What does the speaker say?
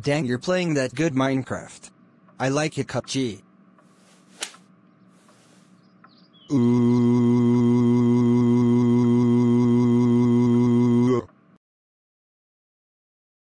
Dang you're playing that good Minecraft. I like it Cup G. Ooh.